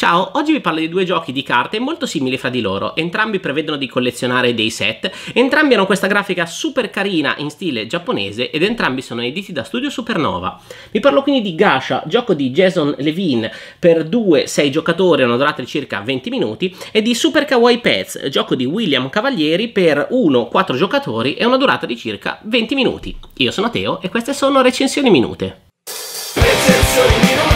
Ciao, oggi vi parlo di due giochi di carte molto simili fra di loro, entrambi prevedono di collezionare dei set, entrambi hanno questa grafica super carina in stile giapponese ed entrambi sono editi da Studio Supernova. Vi parlo quindi di Gasha, gioco di Jason Levine per 2-6 giocatori, hanno durato circa 20 minuti, e di Super Kawaii Pets, gioco di William Cavalieri per 1-4 giocatori e una durata di circa 20 minuti. Io sono Teo e queste sono recensioni minute. Recensioni minute!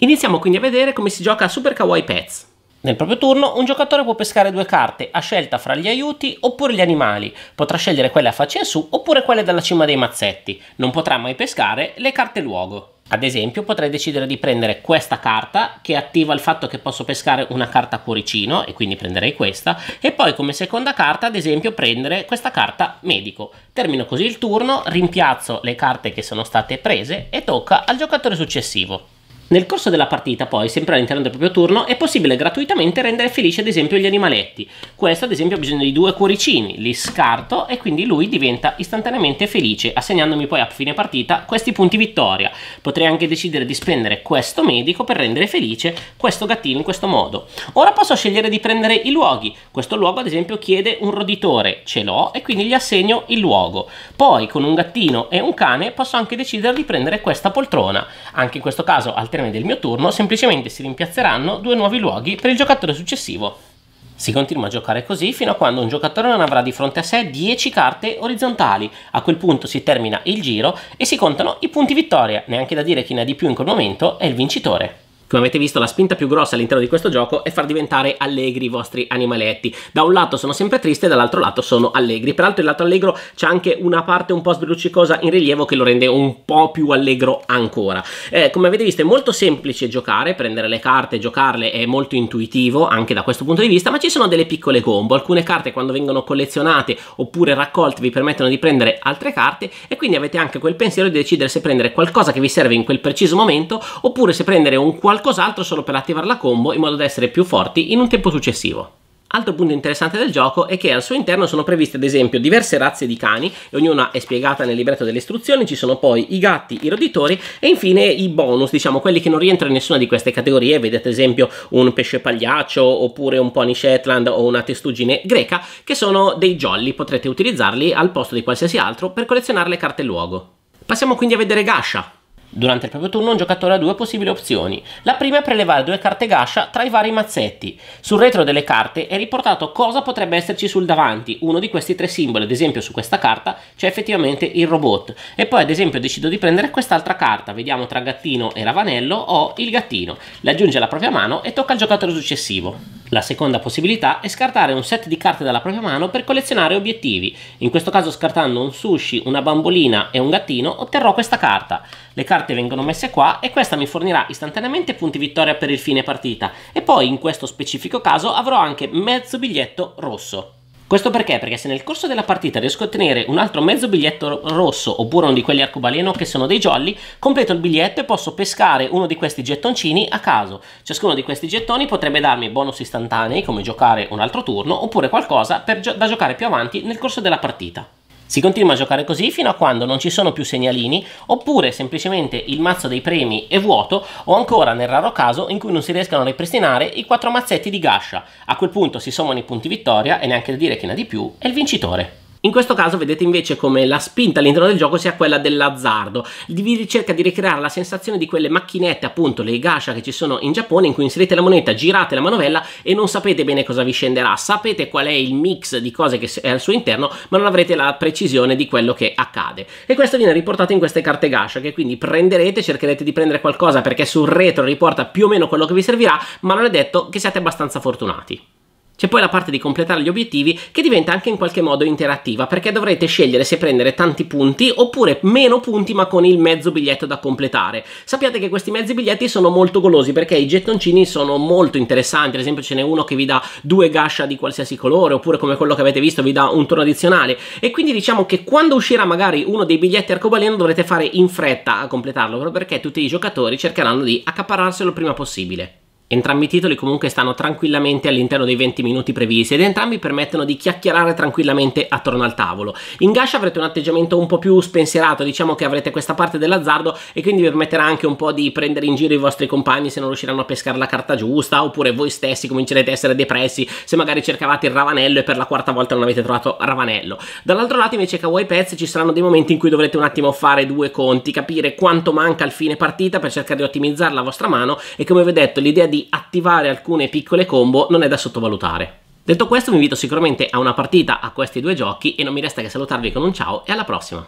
Iniziamo quindi a vedere come si gioca a Super Kawaii Pets. Nel proprio turno un giocatore può pescare due carte a scelta fra gli aiuti oppure gli animali, potrà scegliere quelle a faccia in su oppure quelle dalla cima dei mazzetti, non potrà mai pescare le carte luogo. Ad esempio potrei decidere di prendere questa carta che attiva il fatto che posso pescare una carta cuoricino e quindi prenderei questa e poi come seconda carta ad esempio prendere questa carta medico. Termino così il turno, rimpiazzo le carte che sono state prese e tocca al giocatore successivo. Nel corso della partita, poi, sempre all'interno del proprio turno, è possibile gratuitamente rendere felici ad esempio gli animaletti. Questo, ad esempio, ha bisogno di due cuoricini, li scarto e quindi lui diventa istantaneamente felice, assegnandomi poi a fine partita questi punti vittoria. Potrei anche decidere di spendere questo medico per rendere felice questo gattino in questo modo. Ora posso scegliere di prendere i luoghi. Questo luogo, ad esempio, chiede un roditore, ce l'ho e quindi gli assegno il luogo. Poi, con un gattino e un cane, posso anche decidere di prendere questa poltrona. Anche in questo caso, alternatamente termine del mio turno semplicemente si rimpiazzeranno due nuovi luoghi per il giocatore successivo. Si continua a giocare così fino a quando un giocatore non avrà di fronte a sé 10 carte orizzontali. A quel punto si termina il giro e si contano i punti vittoria, neanche da dire chi ne ha di più in quel momento è il vincitore. Come avete visto la spinta più grossa all'interno di questo gioco è far diventare allegri i vostri animaletti. Da un lato sono sempre triste e dall'altro lato sono allegri. Peraltro il lato allegro c'è anche una parte un po' sbrilluccicosa in rilievo che lo rende un po' più allegro ancora. Eh, come avete visto è molto semplice giocare, prendere le carte, e giocarle è molto intuitivo anche da questo punto di vista, ma ci sono delle piccole combo. Alcune carte quando vengono collezionate oppure raccolte vi permettono di prendere altre carte e quindi avete anche quel pensiero di decidere se prendere qualcosa che vi serve in quel preciso momento oppure se prendere un qualcosa qualcos'altro solo per attivare la combo in modo da essere più forti in un tempo successivo. Altro punto interessante del gioco è che al suo interno sono previste ad esempio diverse razze di cani e ognuna è spiegata nel libretto delle istruzioni, ci sono poi i gatti, i roditori e infine i bonus, diciamo quelli che non rientrano in nessuna di queste categorie, vedete ad esempio un pesce pagliaccio oppure un pony shetland o una testuggine greca, che sono dei jolly, potrete utilizzarli al posto di qualsiasi altro per collezionare le carte luogo. Passiamo quindi a vedere Gasha, Durante il proprio turno un giocatore ha due possibili opzioni. La prima è prelevare due carte gascia tra i vari mazzetti. Sul retro delle carte è riportato cosa potrebbe esserci sul davanti, uno di questi tre simboli, ad esempio su questa carta c'è effettivamente il robot. E poi ad esempio decido di prendere quest'altra carta, vediamo tra gattino e ravanello o il gattino. Le aggiunge alla propria mano e tocca al giocatore successivo. La seconda possibilità è scartare un set di carte dalla propria mano per collezionare obiettivi. In questo caso scartando un sushi, una bambolina e un gattino otterrò questa carta. Le carte carte vengono messe qua e questa mi fornirà istantaneamente punti vittoria per il fine partita e poi in questo specifico caso avrò anche mezzo biglietto rosso. Questo perché? Perché se nel corso della partita riesco a ottenere un altro mezzo biglietto rosso oppure uno di quelli arcobaleno che sono dei jolly, completo il biglietto e posso pescare uno di questi gettoncini a caso. Ciascuno di questi gettoni potrebbe darmi bonus istantanei come giocare un altro turno oppure qualcosa gio da giocare più avanti nel corso della partita. Si continua a giocare così fino a quando non ci sono più segnalini oppure semplicemente il mazzo dei premi è vuoto o ancora nel raro caso in cui non si riescano a ripristinare i quattro mazzetti di Gascia. A quel punto si sommano i punti vittoria e neanche da dire chi ne ha di più è il vincitore. In questo caso vedete invece come la spinta all'interno del gioco sia quella dell'azzardo. Vi cerca di ricreare la sensazione di quelle macchinette, appunto le gasha che ci sono in Giappone, in cui inserite la moneta, girate la manovella e non sapete bene cosa vi scenderà. Sapete qual è il mix di cose che è al suo interno, ma non avrete la precisione di quello che accade. E questo viene riportato in queste carte gasha, che quindi prenderete, cercherete di prendere qualcosa perché sul retro riporta più o meno quello che vi servirà, ma non è detto che siate abbastanza fortunati. C'è poi la parte di completare gli obiettivi che diventa anche in qualche modo interattiva perché dovrete scegliere se prendere tanti punti oppure meno punti ma con il mezzo biglietto da completare. Sappiate che questi mezzi biglietti sono molto golosi perché i gettoncini sono molto interessanti, ad esempio ce n'è uno che vi dà due gascia di qualsiasi colore oppure come quello che avete visto vi dà un turno addizionale e quindi diciamo che quando uscirà magari uno dei biglietti arcobaleno dovrete fare in fretta a completarlo proprio perché tutti i giocatori cercheranno di accaparrarselo il prima possibile. Entrambi i titoli comunque stanno tranquillamente all'interno dei 20 minuti previsti ed entrambi permettono di chiacchierare tranquillamente attorno al tavolo. In Gash avrete un atteggiamento un po' più spensierato, diciamo che avrete questa parte dell'azzardo e quindi vi permetterà anche un po' di prendere in giro i vostri compagni se non riusciranno a pescare la carta giusta oppure voi stessi comincerete a essere depressi se magari cercavate il ravanello e per la quarta volta non avete trovato ravanello. Dall'altro lato invece Kawaii Pets ci saranno dei momenti in cui dovrete un attimo fare due conti, capire quanto manca al fine partita per cercare di ottimizzare la vostra mano e come vi ho detto l'idea di quindi attivare alcune piccole combo non è da sottovalutare. Detto questo vi invito sicuramente a una partita a questi due giochi e non mi resta che salutarvi con un ciao e alla prossima!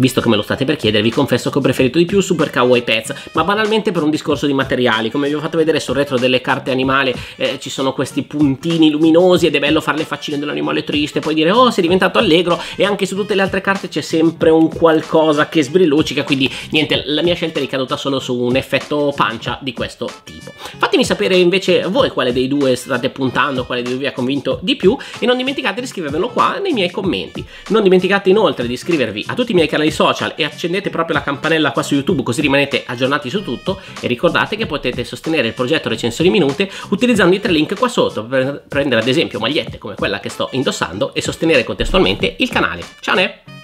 Visto che me lo state per chiedere, vi confesso che ho preferito di più Super Kawaii Pets, ma banalmente per un discorso di materiali. Come vi ho fatto vedere sul retro delle carte animale eh, ci sono questi puntini luminosi ed è bello fare le faccine dell'animale triste, poi dire oh sei diventato allegro e anche su tutte le altre carte c'è sempre un qualcosa che sbrillucica, quindi niente, la mia scelta è ricaduta solo su un effetto pancia di questo tipo. Fatemi sapere invece voi quale dei due state puntando, quale dei due vi ha convinto di più e non dimenticate di scrivervelo qua nei miei commenti. Non dimenticate inoltre di iscrivervi a tutti i miei canali canali social e accendete proprio la campanella qua su YouTube così rimanete aggiornati su tutto e ricordate che potete sostenere il progetto Recensori Minute utilizzando i tre link qua sotto per prendere ad esempio magliette come quella che sto indossando e sostenere contestualmente il canale. Ciao! Ne?